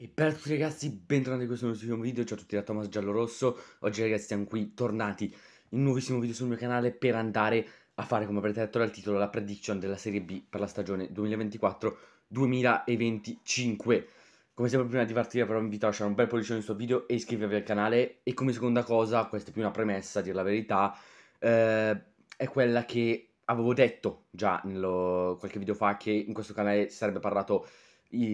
E per tutti ragazzi, bentornati in questo nuovo video, ciao a tutti da Thomas Giallo Rosso. Oggi ragazzi siamo qui, tornati in un nuovissimo video sul mio canale per andare a fare, come avrete detto dal titolo, la prediction della Serie B per la stagione 2024-2025. Come sempre prima di partire però vi invito a lasciare un bel pollice in questo video e iscrivervi al canale. E come seconda cosa, questa è più una premessa, a dire la verità, eh, è quella che avevo detto già nello, qualche video fa che in questo canale sarebbe parlato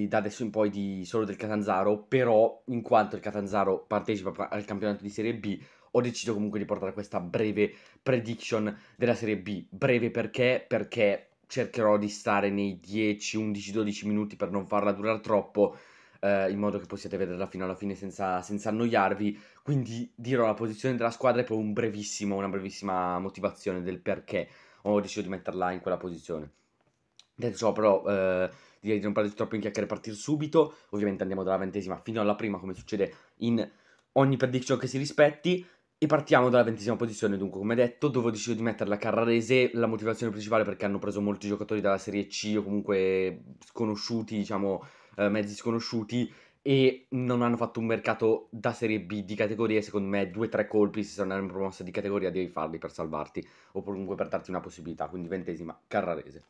da adesso in poi di, solo del Catanzaro, però in quanto il Catanzaro partecipa al campionato di Serie B, ho deciso comunque di portare questa breve prediction della Serie B. Breve perché? Perché cercherò di stare nei 10, 11, 12 minuti per non farla durare troppo, eh, in modo che possiate vederla fino alla fine senza, senza, annoiarvi. Quindi dirò la posizione della squadra e poi un una brevissima motivazione del perché ho deciso di metterla in quella posizione. Detto ciò, però, eh, direi di non perderci troppo in chiacchiere e partire subito. Ovviamente andiamo dalla ventesima fino alla prima, come succede in ogni prediction che si rispetti. E partiamo dalla ventesima posizione, dunque come detto dove ho deciso di mettere la Carrarese, la motivazione principale è perché hanno preso molti giocatori dalla Serie C o comunque sconosciuti, diciamo eh, mezzi sconosciuti e non hanno fatto un mercato da Serie B di categoria. Secondo me, due o tre colpi, se non erano in promossa di categoria, devi farli per salvarti o comunque per darti una possibilità. Quindi, ventesima, Carrarese.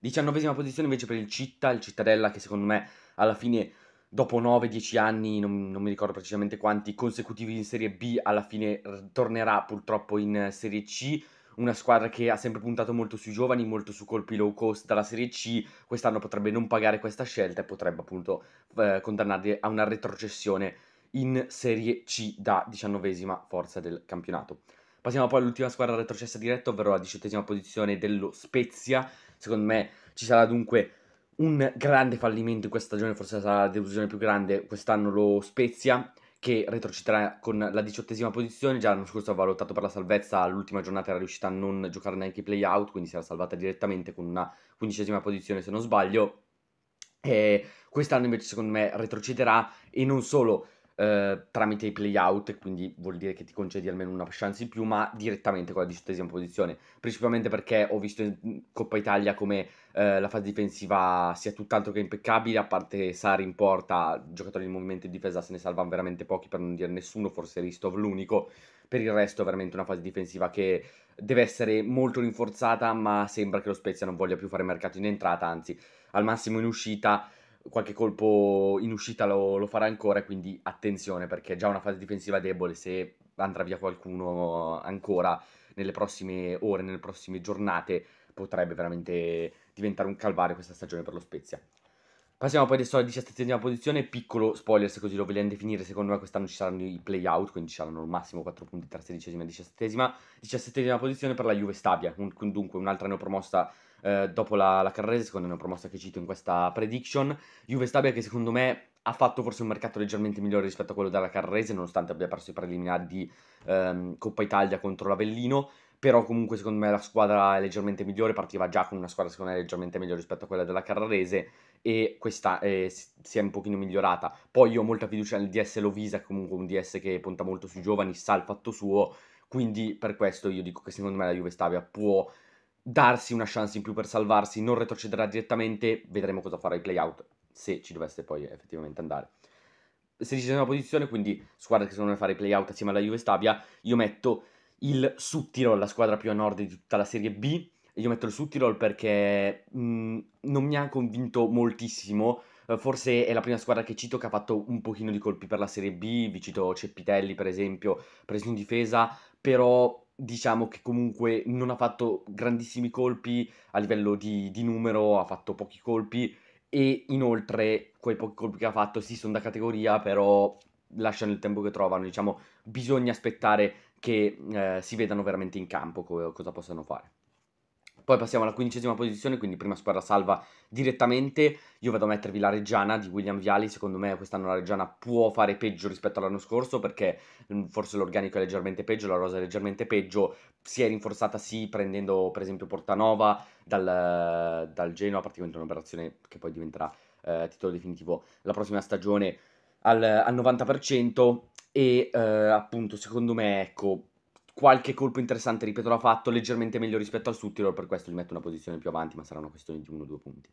Diciannovesima posizione invece per il Città, il Cittadella che secondo me alla fine dopo 9-10 anni, non, non, mi ricordo precisamente quanti, consecutivi in Serie B, alla fine tornerà purtroppo in Serie C. Una squadra che ha sempre puntato molto sui giovani, molto su colpi low cost dalla Serie C, quest'anno potrebbe non pagare questa scelta e potrebbe appunto eh, condannarli a una retrocessione in Serie C da diciannovesima forza del campionato. Passiamo poi all'ultima squadra retrocessa diretta, ovvero la diciottesima posizione dello Spezia, Secondo me ci sarà dunque un grande fallimento in questa stagione, forse sarà la delusione più grande, quest'anno lo Spezia che retrociterà con la diciottesima posizione, già l'anno scorso aveva lottato per la salvezza, l'ultima giornata era riuscita a non giocare neanche i playout, quindi si era salvata direttamente con una quindicesima posizione se non sbaglio, e quest'anno invece secondo me retrocederà e non solo eh, tramite i playout, quindi vuol dire che ti concedi almeno una chance in più, ma direttamente con la diciottesima posizione. Principalmente perché ho visto in Coppa Italia come eh, la fase difensiva sia tutt'altro che impeccabile, a parte Sari in porta, giocatori di movimento e difesa se ne salvano veramente pochi, per non dire nessuno, forse Ristov l'unico. Per il resto è veramente una fase difensiva che deve essere molto rinforzata, ma sembra che lo Spezia non voglia più fare mercato in entrata, anzi al massimo in uscita qualche colpo in uscita lo, lo farà ancora, quindi attenzione perché è già una fase difensiva debole, se andrà via qualcuno ancora nelle prossime ore, nelle prossime giornate, potrebbe veramente diventare un calvario questa stagione per lo Spezia. Passiamo poi adesso alla diciassettesima posizione, piccolo spoiler se così lo vogliamo definire, secondo me quest'anno ci saranno i play-out, quindi ci saranno al massimo 4 punti tra sedicesima e diciassettesima. 17 posizione per la Juve Stabia, dunque un'altra neopromossa promossa eh, dopo la, la Carrese, secondo me è una promossa che cito in questa prediction. Juve Stabia che secondo me ha fatto forse un mercato leggermente migliore rispetto a quello della Carrese, nonostante abbia perso i preliminari di ehm, Coppa Italia contro l'Avellino però comunque secondo me la squadra è leggermente migliore, partiva già con una squadra secondo me leggermente migliore rispetto a quella della Carrarese e questa eh, si è un pochino migliorata. Poi io ho molta fiducia nel DS Lovisa, comunque un DS che punta molto sui giovani, sa il fatto suo, quindi per questo io dico che secondo me la Juve Stabia può darsi una chance in più per salvarsi, non retrocederà direttamente, vedremo cosa farà il playout, se ci dovesse poi effettivamente andare. 16 posizione, quindi squadra che secondo me farà i playout assieme alla Juve Stabia, io metto il Suttirol, la squadra più a nord di tutta la Serie B, io metto il Suttirol perché mh, non mi ha convinto moltissimo, eh, forse è la prima squadra che cito che ha fatto un pochino di colpi per la Serie B, vi cito Ceppitelli per esempio, preso in difesa, però diciamo che comunque non ha fatto grandissimi colpi a livello di, di, numero, ha fatto pochi colpi e inoltre quei pochi colpi che ha fatto sì sono da categoria però lasciano il tempo che trovano, diciamo bisogna aspettare che eh, si vedano veramente in campo co- cosa possano fare. Poi passiamo alla quindicesima posizione, quindi prima squadra salva direttamente. Io vado a mettervi la Reggiana di William Viali. Secondo me quest'anno la Reggiana può fare peggio rispetto all'anno scorso perché mm, forse l'organico è leggermente peggio, la rosa è leggermente peggio. Si è rinforzata sì prendendo per esempio Portanova dal, dal Genoa, praticamente un'operazione che poi diventerà eh, titolo definitivo la prossima stagione al, al 90% e eh, appunto secondo me ecco qualche colpo interessante, ripeto, l'ha fatto leggermente meglio rispetto al Suttirol, per questo gli metto una posizione più avanti, ma sarà una questione di 1-2 punti.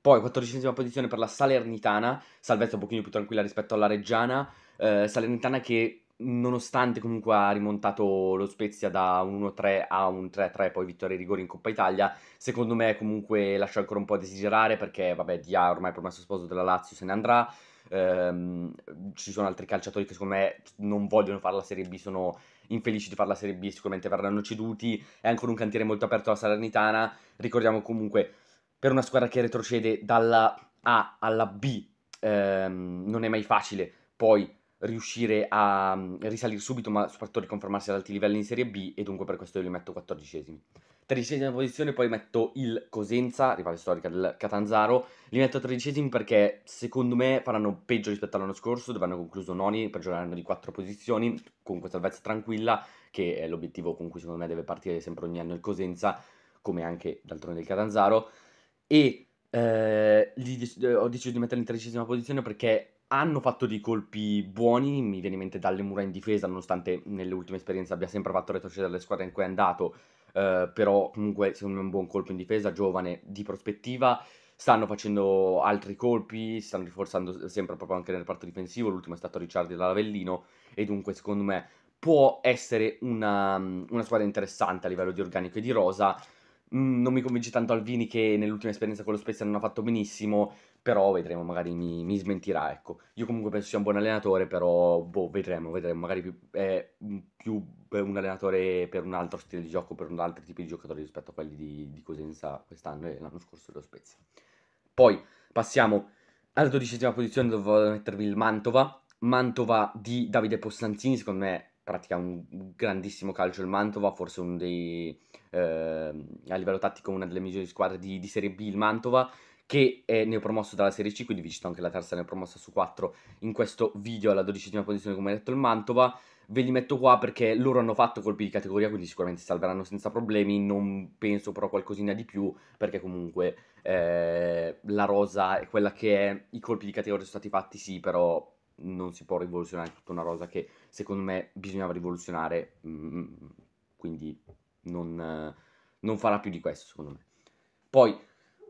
Poi, quattordicesima posizione per la Salernitana, salvezza un pochino più tranquilla rispetto alla Reggiana, eh, Salernitana che nonostante comunque ha rimontato lo Spezia da un 1-3 a un 3-3, poi vittoria e rigori in Coppa Italia, secondo me comunque lascia ancora un po' a desiderare perché, vabbè, Dia ormai promesso sposo della Lazio, se ne andrà, ehm, ci sono altri calciatori che secondo me non vogliono fare la Serie B, sono infelici di fare la Serie B, sicuramente verranno ceduti, è ancora un cantiere molto aperto alla Salernitana, ricordiamo comunque per una squadra che retrocede dalla A alla B ehm, non è mai facile poi riuscire a mm, risalire subito, ma soprattutto riconfermarsi ad alti livelli in Serie B e dunque per questo io li metto 14esimi. Tredicesima posizione poi metto il Cosenza, rivale storica del Catanzaro, li metto tredicesimi perché secondo me faranno peggio rispetto all'anno scorso dove hanno concluso noni, peggioreranno di 4 posizioni con questa salvezza tranquilla che è l'obiettivo con cui secondo me deve partire sempre ogni anno il Cosenza, come anche d'altronde il Catanzaro e eh, dec- eh, ho deciso di mettere in tredicesima posizione perché hanno fatto dei colpi buoni, mi viene in mente dalle mura in difesa, nonostante nelle ultime esperienze abbia sempre fatto retrocedere le squadre in cui è andato, eh, però comunque secondo me è un buon colpo in difesa, giovane, di prospettiva, stanno facendo altri colpi, si stanno rinforzando sempre proprio anche nel reparto difensivo, l'ultimo è stato Ricciardi dall'Avellino e dunque secondo me può essere una, una squadra interessante a livello di organico e di rosa, Mm, non mi convince tanto Alvini che nell'ultima esperienza con lo Spezia non ha fatto benissimo, però vedremo, magari mi, mi smentirà, ecco. Io comunque penso sia un buon allenatore, però boh, vedremo, vedremo, magari più, è più un allenatore per un altro stile di gioco, per un altro tipo di giocatori rispetto a quelli di, di Cosenza quest'anno e l'anno scorso dello Spezia. Poi passiamo alla dodicesima posizione dove vado a mettervi il Mantova, Mantova di Davide Possanzini, secondo me pratica un grandissimo calcio il Mantova, forse uno dei, eh, a livello tattico una delle migliori squadre di, di Serie B il Mantova, che è neopromosso dalla Serie C, quindi vi cito anche la terza neopromossa su 4 in questo video alla dodicesima posizione come ha detto il Mantova, ve li metto qua perché loro hanno fatto colpi di categoria, quindi sicuramente salveranno senza problemi, non penso però qualcosina di più perché comunque eh, la rosa è quella che è, i colpi di categoria sono stati fatti sì, però non si può rivoluzionare tutta una rosa che secondo me bisognava rivoluzionare, mm, quindi non, non farà più di questo secondo me. Poi,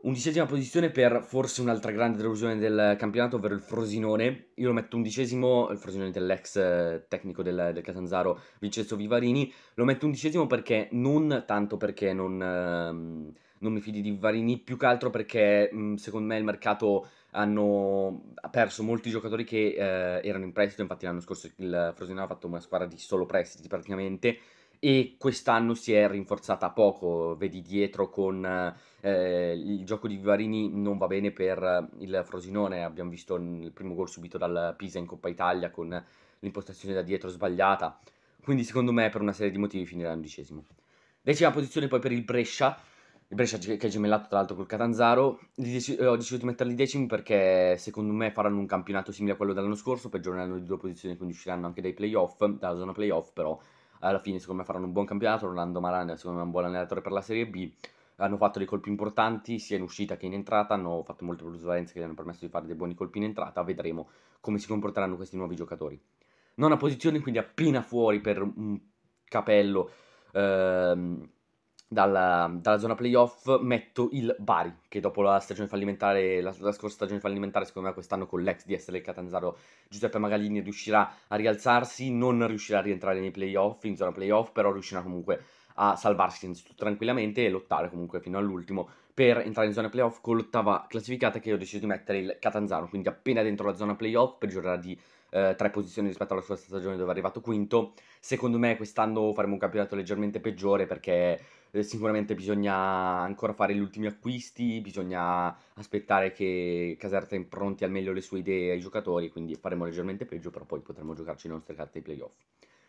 undicesima posizione per forse un'altra grande delusione del campionato, ovvero il Frosinone. Io lo metto undicesimo, il Frosinone dell'ex eh, tecnico del, del Catanzaro Vincenzo Vivarini. Lo metto undicesimo perché non tanto perché non... Eh, non mi fidi di Varini più che altro perché mh, secondo me il mercato hanno perso molti giocatori che eh, erano in prestito, infatti l'anno scorso il Frosinone ha fatto una squadra di solo prestiti praticamente e quest'anno si è rinforzata poco, vedi dietro con eh, il gioco di Vivarini non va bene per il Frosinone, abbiamo visto il primo gol subito dal Pisa in Coppa Italia con l'impostazione da dietro sbagliata, quindi secondo me per una serie di motivi finirà l'undicesimo. Decima posizione poi per il Brescia, il Brescia che è gemellato tra l'altro col Catanzaro, dec- eh, ho deciso di metterli decimi perché secondo me faranno un campionato simile a quello dell'anno scorso, peggioreranno di due posizioni, quindi usciranno anche dai playoff, dalla zona playoff, però alla fine secondo me faranno un buon campionato, Rolando Maran secondo me è un buon allenatore per la Serie B, hanno fatto dei colpi importanti sia in uscita che in entrata, hanno fatto molte plusvalenze che gli hanno permesso di fare dei buoni colpi in entrata, vedremo come si comporteranno questi nuovi giocatori. Nona posizione, quindi appena fuori per un capello. Ehm, dalla, dalla, zona playoff metto il Bari, che dopo la stagione fallimentare, la, la, scorsa stagione fallimentare, secondo me quest'anno con l'ex di essere il Catanzaro Giuseppe Magalini riuscirà a rialzarsi, non riuscirà a rientrare nei playoff, in zona playoff, però riuscirà comunque a salvarsi tranquillamente e lottare comunque fino all'ultimo per entrare in zona playoff con l'ottava classificata che ho deciso di mettere il Catanzaro, quindi appena dentro la zona playoff peggiorerà di eh, tre posizioni rispetto alla sua stagione dove è arrivato quinto. Secondo me quest'anno faremo un campionato leggermente peggiore perché eh, sicuramente bisogna ancora fare gli ultimi acquisti, bisogna aspettare che Caserta impronti al meglio le sue idee ai giocatori, quindi faremo leggermente peggio, però poi potremo giocarci le nostre carte ai playoff.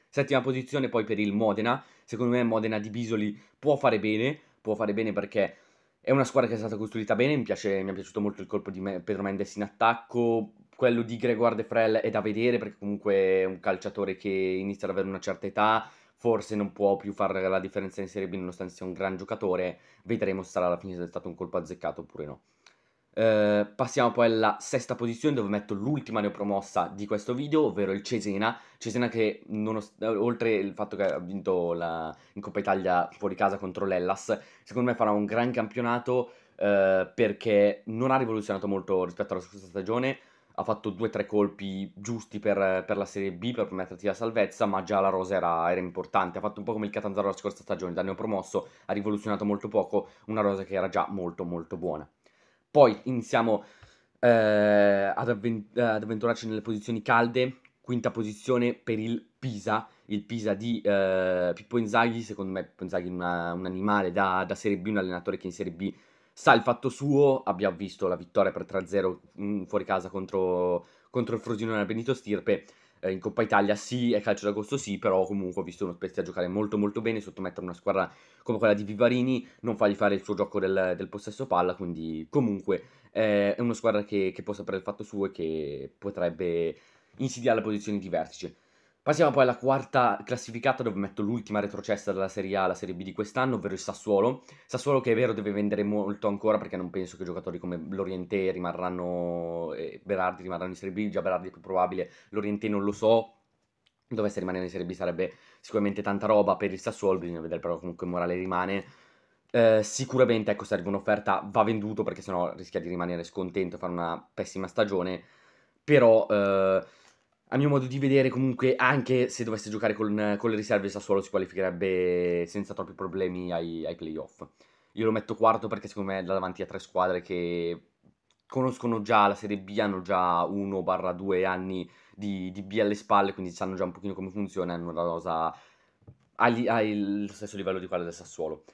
Settima posizione poi per il Modena, secondo me Modena di Bisoli può fare bene, può fare bene perché è una squadra che è stata costruita bene, mi, piace, mi è piaciuto molto il colpo di Pedro Mendes in attacco, quello di Gregor De Frel è da vedere perché comunque è un calciatore che inizia ad avere una certa età, forse non può più fare la differenza in Serie B nonostante sia un gran giocatore, vedremo se sarà alla fine se è stato un colpo azzeccato oppure no. Uh, passiamo poi alla sesta posizione dove metto l'ultima neopromossa di questo video, ovvero il Cesena. Cesena che os- eh, oltre il fatto che ha vinto la, in Coppa Italia fuori casa contro l'Ellas, secondo me farà un gran campionato uh, perché non ha rivoluzionato molto rispetto alla scorsa stagione, ha fatto due o tre colpi giusti per, per, la Serie B per permetterti la salvezza, ma già la rosa era, era, importante. Ha fatto un po' come il Catanzaro la scorsa stagione, da neopromosso, ha rivoluzionato molto poco una rosa che era già molto molto buona. Poi iniziamo eh, ad, avvent- ad, avventurarci nelle posizioni calde, quinta posizione per il Pisa, il Pisa di eh, Pippo Inzaghi, secondo me Pippo Inzaghi è un animale da, da Serie B, un allenatore che in Serie B sa il fatto suo, abbia visto la vittoria per 3-0 mm, fuori casa contro, contro il Frosinone a Benito Stirpe, eh, in Coppa Italia sì, è calcio d'agosto sì, però comunque ho visto uno Spezia giocare molto molto bene, sottomettere una squadra come quella di Vivarini, non fargli fare il suo gioco del, del possesso palla, quindi comunque eh, è una squadra che, che può sapere il fatto suo e che potrebbe insidiare le posizioni di vertice. Passiamo poi alla quarta classificata dove metto l'ultima retrocessa della Serie A la Serie B di quest'anno, ovvero il Sassuolo. Sassuolo che è vero deve vendere molto ancora perché non penso che giocatori come l'Orientè rimarranno, eh, Berardi rimarranno in Serie B, già Berardi è più probabile, l'Orientè non lo so, dovesse rimanere in Serie B sarebbe sicuramente tanta roba per il Sassuolo, bisogna vedere però comunque Morale rimane. Eh, sicuramente ecco se un'offerta va venduto perché sennò rischia di rimanere scontento e fare una pessima stagione, però... Eh, a mio modo di vedere, comunque, anche se dovesse giocare con, con le riserve, Sassuolo si qualificherebbe senza troppi problemi ai, ai playoff. Io lo metto quarto perché secondo me è davanti a tre squadre che conoscono già la Serie B, hanno già uno barra due anni di, di, B alle spalle, quindi sanno già un pochino come funziona, hanno una rosa allo stesso livello di quella del Sassuolo.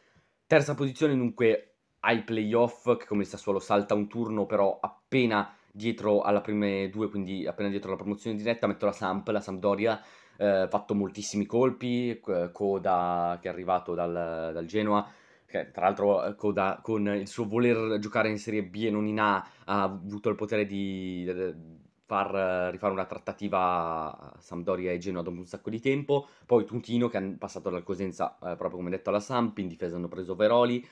Terza posizione dunque ai playoff, che come il Sassuolo salta un turno, però appena dietro alle prime due, quindi appena dietro alla promozione diretta, metto la Samp, la Sampdoria, eh, fatto moltissimi colpi, eh, Coda che è arrivato dal, dal Genoa, che tra l'altro eh, Coda con il suo voler giocare in Serie B e non in A ha avuto il potere di far rifare una trattativa a Sampdoria e Genoa dopo un sacco di tempo, poi Tutino che è passato dal Cosenza eh, proprio come detto alla Samp, in difesa hanno preso Veroli,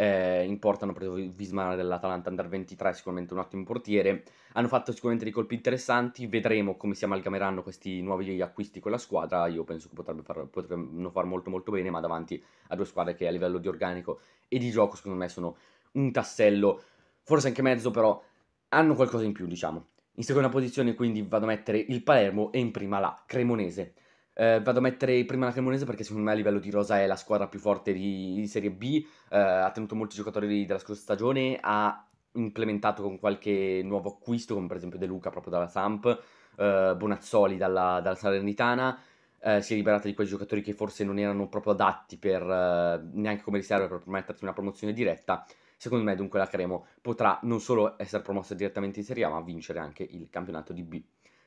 eh, in porta Wismar dell'Atalanta Under 23, sicuramente un ottimo portiere. Hanno fatto sicuramente dei colpi interessanti, vedremo come si amalgameranno questi nuovi acquisti con la squadra. Io penso che potrebbe far, potrebbero far molto molto bene, ma davanti a due squadre che a livello di organico e di gioco secondo me sono un tassello, forse anche mezzo però, hanno qualcosa in più diciamo. In seconda posizione quindi vado a mettere il Palermo e in prima la Cremonese. Eh, vado a mettere prima la Cremonese perché secondo me a livello di rosa è la squadra più forte di, di Serie B, eh, ha tenuto molti giocatori della scorsa stagione, ha implementato con qualche nuovo acquisto come per esempio De Luca proprio dalla Samp, eh, Bonazzoli dalla, dalla Salernitana, eh, si è liberata di quei giocatori che forse non erano proprio adatti per, eh, neanche come riserva per permettersi una promozione diretta. Secondo me, dunque, la Cremo potrà non solo essere promossa direttamente in Serie A, ma vincere anche il campionato di B.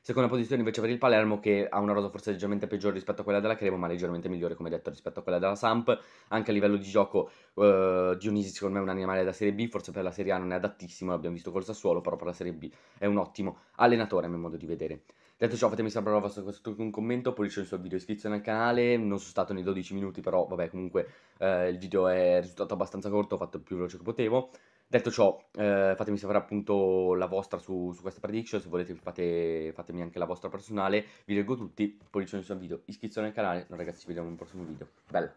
Seconda posizione invece per il Palermo che ha una rosa forse leggermente peggiore rispetto a quella della Cremo, ma leggermente migliore come detto rispetto a quella della Samp. Anche a livello di gioco eh, Dionisi secondo me è un animale da Serie B, forse per la Serie A non è adattissimo, l'abbiamo visto col Sassuolo, però per la Serie B è un ottimo allenatore a mio modo di vedere. Detto ciò, fatemi sapere la vostra questo un commento, pulisce il suo video, iscrizione al canale, non sono stato nei 12 minuti, però vabbè comunque eh, il video è risultato abbastanza corto, ho fatto il più veloce che potevo. Detto ciò, eh, fatemi sapere appunto la vostra su, su questa prediction, se volete fate, fatemi anche la vostra personale, vi leggo tutti, pollice in su al video, iscrizione al canale, no ragazzi ci vediamo in un prossimo video, bella!